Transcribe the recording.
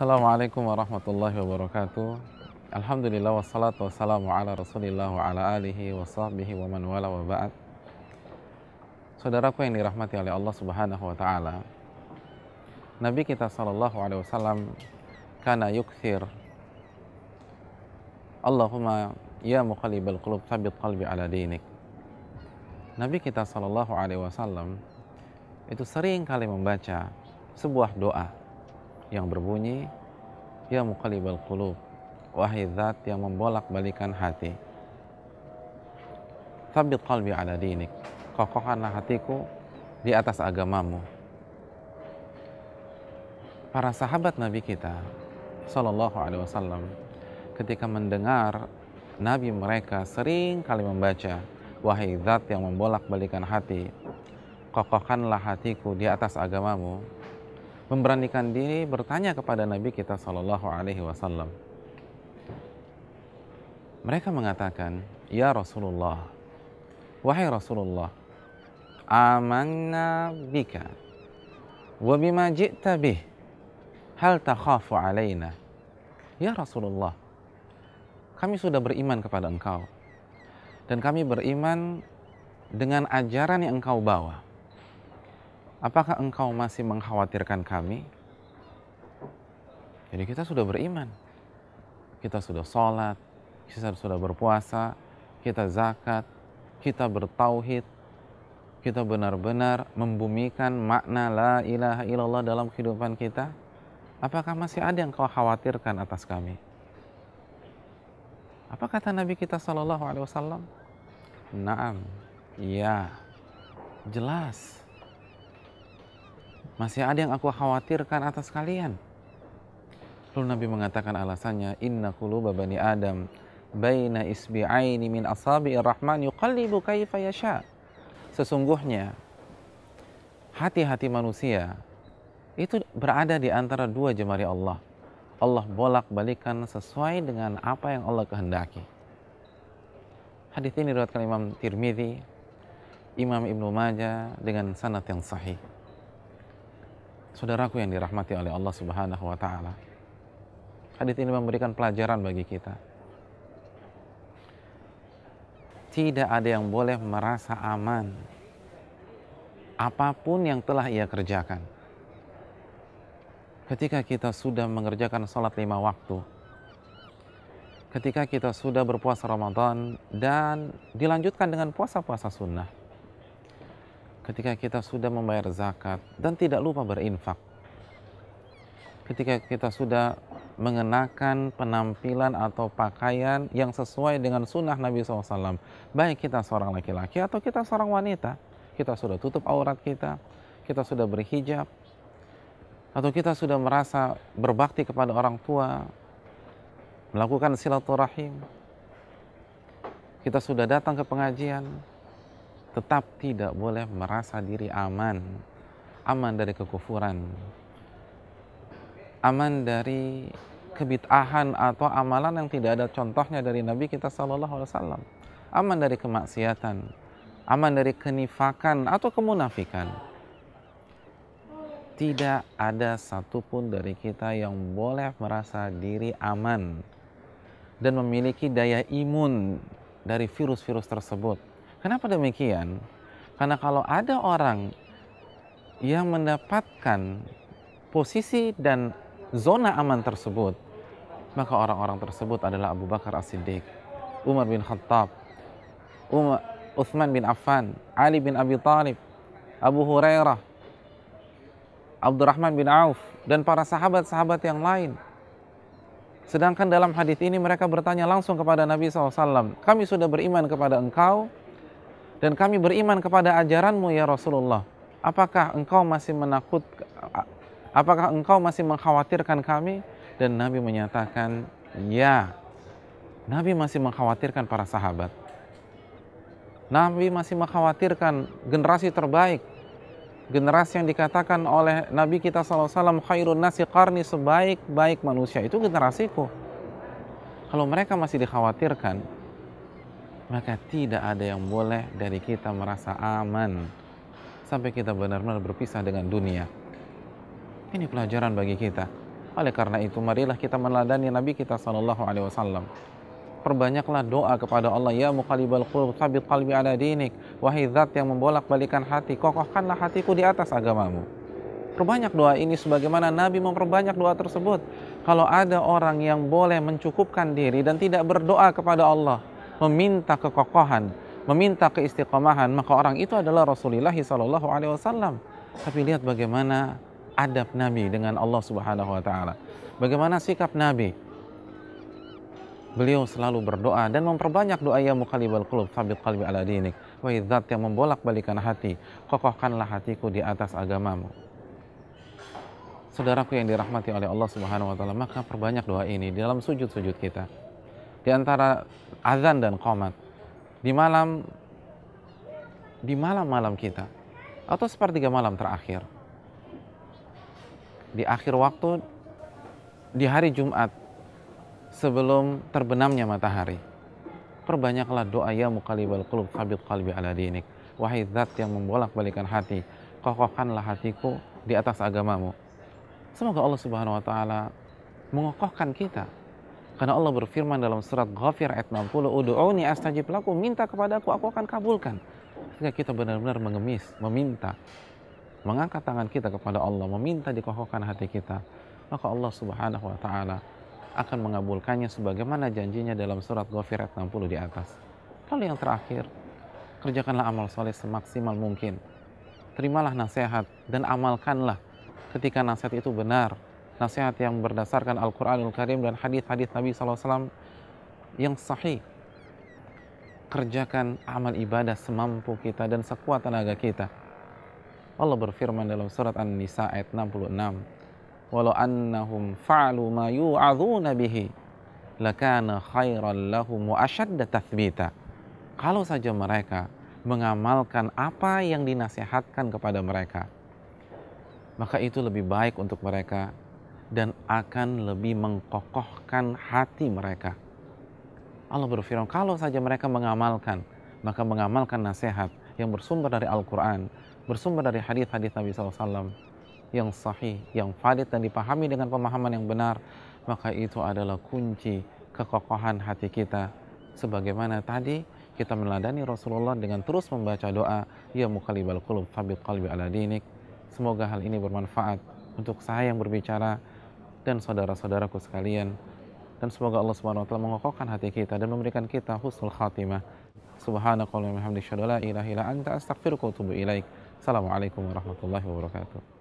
Assalamualaikum warahmatullahi wabarakatuh. Alhamdulillah wassalatu wassalamu ala Rasulillah wa ala alihi wa sahbihi wa man wala wa ba'd. Saudaraku yang dirahmati oleh Allah Subhanahu wa taala. Nabi kita sallallahu alaihi wasallam kana yukthir Allahumma ya muqallibal qulub tsabbit qalbi ala dinik. Nabi kita sallallahu alaihi wasallam itu sering kali membaca sebuah doa yang berbunyi Ya muqallibal qulub Wahai zat yang membolak-balikan hati Thabit qalbi ala dinik Kokohkanlah hatiku di atas agamamu Para sahabat Nabi kita Sallallahu alaihi wasallam Ketika mendengar Nabi mereka sering kali membaca Wahai zat yang membolak-balikan hati Kokohkanlah hatiku di atas agamamu memberanikan diri bertanya kepada Nabi kita Shallallahu Alaihi Wasallam. Mereka mengatakan, Ya Rasulullah, wahai Rasulullah, amanna bika, wa bima ji'ta bih, hal takhafu alaina. Ya Rasulullah, kami sudah beriman kepada engkau, dan kami beriman dengan ajaran yang engkau bawa apakah engkau masih mengkhawatirkan kami? Jadi kita sudah beriman, kita sudah sholat, kita sudah berpuasa, kita zakat, kita bertauhid, kita benar-benar membumikan makna la ilaha illallah dalam kehidupan kita. Apakah masih ada yang kau khawatirkan atas kami? Apa kata Nabi kita sallallahu Alaihi Wasallam? Naam, ya, jelas masih ada yang aku khawatirkan atas kalian. Lalu Nabi mengatakan alasannya, Inna quluba bani Adam baina isbi'aini min asabi'ir rahman yuqallibu kaifa yasha. Sesungguhnya hati-hati manusia itu berada di antara dua jemari Allah. Allah bolak-balikan sesuai dengan apa yang Allah kehendaki. Hadis ini diriwayatkan Imam Tirmidzi, Imam Ibnu Majah dengan sanad yang sahih. Saudaraku yang dirahmati oleh Allah Subhanahu wa taala. Hadis ini memberikan pelajaran bagi kita. Tidak ada yang boleh merasa aman apapun yang telah ia kerjakan. Ketika kita sudah mengerjakan sholat lima waktu, ketika kita sudah berpuasa Ramadan dan dilanjutkan dengan puasa-puasa sunnah, ketika kita sudah membayar zakat dan tidak lupa berinfak, ketika kita sudah mengenakan penampilan atau pakaian yang sesuai dengan sunnah Nabi SAW, baik kita seorang laki-laki atau kita seorang wanita, kita sudah tutup aurat kita, kita sudah berhijab, atau kita sudah merasa berbakti kepada orang tua, melakukan silaturahim, kita sudah datang ke pengajian, tetap tidak boleh merasa diri aman aman dari kekufuran aman dari kebitahan atau amalan yang tidak ada contohnya dari Nabi kita saw. aman dari kemaksiatan aman dari kenifakan atau kemunafikan tidak ada satupun dari kita yang boleh merasa diri aman dan memiliki daya imun dari virus-virus tersebut Kenapa demikian? Karena kalau ada orang yang mendapatkan posisi dan zona aman tersebut, maka orang-orang tersebut adalah Abu Bakar As-Siddiq, Umar bin Khattab, Umar, Uthman bin Affan, Ali bin Abi Talib, Abu Hurairah, Abdurrahman bin Auf, dan para sahabat-sahabat yang lain. Sedangkan dalam hadis ini mereka bertanya langsung kepada Nabi SAW, kami sudah beriman kepada engkau, dan kami beriman kepada ajaranmu ya Rasulullah. Apakah engkau masih menakut apakah engkau masih mengkhawatirkan kami? Dan Nabi menyatakan, "Ya." Nabi masih mengkhawatirkan para sahabat. Nabi masih mengkhawatirkan generasi terbaik. Generasi yang dikatakan oleh Nabi kita SAW khairun nasi karni sebaik-baik manusia itu generasiku. Kalau mereka masih dikhawatirkan, maka tidak ada yang boleh dari kita merasa aman sampai kita benar-benar berpisah dengan dunia. Ini pelajaran bagi kita. Oleh karena itu marilah kita meladani Nabi kita Shallallahu Alaihi Wasallam. Perbanyaklah doa kepada Allah ya muqallibal qulub sabit qalbi ala dinik wahai zat yang membolak-balikan hati kokohkanlah hatiku di atas agamamu. Perbanyak doa ini sebagaimana Nabi memperbanyak doa tersebut. Kalau ada orang yang boleh mencukupkan diri dan tidak berdoa kepada Allah, meminta kekokohan, meminta keistiqomahan, maka orang itu adalah Rasulullah Shallallahu Alaihi Wasallam. Tapi lihat bagaimana adab Nabi dengan Allah Subhanahu Wa Taala, bagaimana sikap Nabi. Beliau selalu berdoa dan memperbanyak doa yang mukalibal kulub sabit kalbi ala dinik. Wahai yang membolak-balikan hati, kokohkanlah hatiku di atas agamamu saudaraku yang dirahmati oleh Allah Subhanahu wa taala, maka perbanyak doa ini di dalam sujud-sujud kita di antara azan dan komat di malam di malam-malam kita atau sepertiga malam terakhir di akhir waktu di hari Jumat sebelum terbenamnya matahari perbanyaklah doa ya muqallibal qulub tsabbit qalbi ala dinik wahai zat yang membolak-balikan hati kokohkanlah hatiku di atas agamamu semoga Allah Subhanahu wa taala mengokohkan kita karena Allah berfirman dalam surat Ghafir ayat 60, Udu'uni astajib lakum, minta kepadaku, aku akan kabulkan." Sehingga kita benar-benar mengemis, meminta, mengangkat tangan kita kepada Allah, meminta dikokohkan hati kita, maka Allah Subhanahu wa taala akan mengabulkannya sebagaimana janjinya dalam surat Ghafir ayat 60 di atas. Lalu yang terakhir, kerjakanlah amal soleh semaksimal mungkin. Terimalah nasihat dan amalkanlah ketika nasihat itu benar, nasihat yang berdasarkan Al-Quranul Karim dan hadis-hadis Nabi SAW yang sahih. Kerjakan amal ibadah semampu kita dan sekuat tenaga kita. Allah berfirman dalam surat An-Nisa ayat 66 walau annahum fa'alu ma yu'adhuna bihi lakana khairan lahum wa ashadda tathbita. Kalau saja mereka mengamalkan apa yang dinasihatkan kepada mereka, maka itu lebih baik untuk mereka dan akan lebih mengkokohkan hati mereka. Allah berfirman, kalau saja mereka mengamalkan, maka mengamalkan nasihat yang bersumber dari Al-Quran, bersumber dari hadis-hadis Nabi SAW, yang sahih, yang valid dan dipahami dengan pemahaman yang benar, maka itu adalah kunci kekokohan hati kita. Sebagaimana tadi kita meladani Rasulullah dengan terus membaca doa, Ya Muqallibal Qulub, Fabit Qalbi Ala Dinik. Semoga hal ini bermanfaat untuk saya yang berbicara dan saudara-saudaraku sekalian. Dan semoga Allah Subhanahu wa taala mengokohkan hati kita dan memberikan kita husnul khatimah. Subhanakallahumma hamdika la ilaha illa anta astaghfiruka wa atubu ilaik. Assalamualaikum warahmatullahi wabarakatuh.